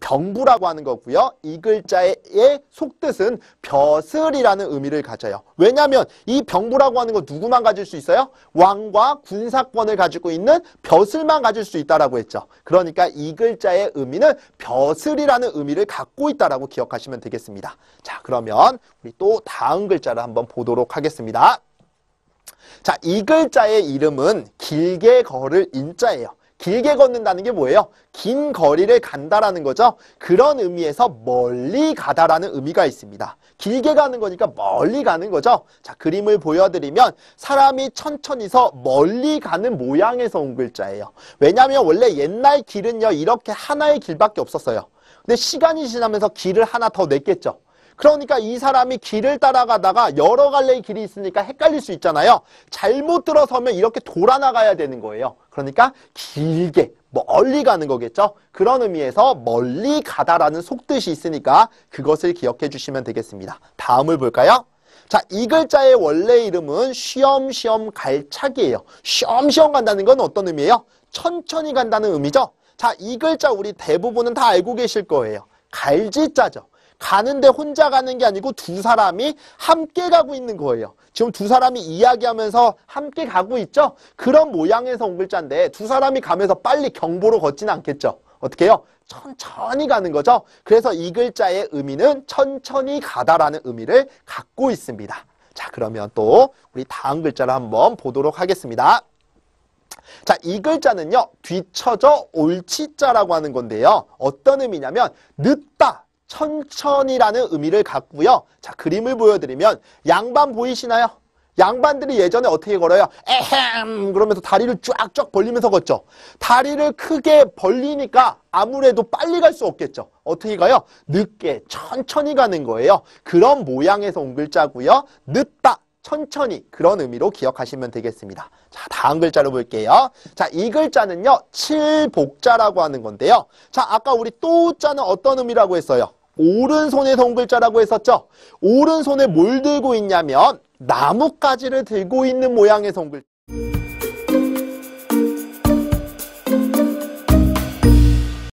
병부라고 하는 거고요. 이 글자의 속뜻은 벼슬이라는 의미를 가져요. 왜냐하면 이 병부라고 하는 거 누구만 가질 수 있어요? 왕과 군사권을 가지고 있는 벼슬만 가질 수 있다라고 했죠. 그러니까 이 글자의 의미는 벼슬이라는 의미를 갖고 있다라고 기억하시면 되겠습니다. 자, 그러면 우리 또 다음 글자를 한번 보도록 하겠습니다. 자, 이 글자의 이름은 길게 걸을 인자예요. 길게 걷는다는 게 뭐예요? 긴 거리를 간다라는 거죠. 그런 의미에서 멀리 가다라는 의미가 있습니다. 길게 가는 거니까 멀리 가는 거죠. 자, 그림을 보여드리면 사람이 천천히서 멀리 가는 모양에서 온 글자예요. 왜냐하면 원래 옛날 길은요, 이렇게 하나의 길밖에 없었어요. 근데 시간이 지나면서 길을 하나 더 냈겠죠. 그러니까 이 사람이 길을 따라가다가 여러 갈래의 길이 있으니까 헷갈릴 수 있잖아요. 잘못 들어서면 이렇게 돌아 나가야 되는 거예요. 그러니까 길게 멀리 가는 거겠죠. 그런 의미에서 멀리 가다라는 속뜻이 있으니까 그것을 기억해 주시면 되겠습니다. 다음을 볼까요? 자, 이 글자의 원래 이름은 쉬엄쉬엄 갈차기예요. 쉬엄쉬엄 간다는 건 어떤 의미예요? 천천히 간다는 의미죠. 자, 이 글자 우리 대부분은 다 알고 계실 거예요. 갈지자죠. 가는데 혼자 가는 게 아니고 두 사람이 함께 가고 있는 거예요. 지금 두 사람이 이야기하면서 함께 가고 있죠? 그런 모양에서 온 글자인데 두 사람이 가면서 빨리 경보로 걷진 않겠죠. 어떻게 해요? 천천히 가는 거죠. 그래서 이 글자의 의미는 천천히 가다라는 의미를 갖고 있습니다. 자, 그러면 또 우리 다음 글자를 한번 보도록 하겠습니다. 자, 이 글자는요. 뒤쳐져 옳지자라고 하는 건데요. 어떤 의미냐면 늦다 천천이라는 의미를 갖고요. 자, 그림을 보여드리면 양반 보이시나요? 양반들이 예전에 어떻게 걸어요? 에헴! 그러면서 다리를 쫙쫙 벌리면서 걷죠. 다리를 크게 벌리니까 아무래도 빨리 갈 수 없겠죠. 어떻게 가요? 늦게 천천히 가는 거예요. 그런 모양에서 온 글자고요. 늦다 천천히 그런 의미로 기억하시면 되겠습니다. 자, 다음 글자로 볼게요. 자, 이 글자는요. 칠복자라고 하는 건데요. 자, 아까 우리 또자는 어떤 의미라고 했어요? 오른손에서 온 글자라고 했었죠? 오른손에 뭘 들고 있냐면 나뭇가지를 들고 있는 모양의서 온 글자.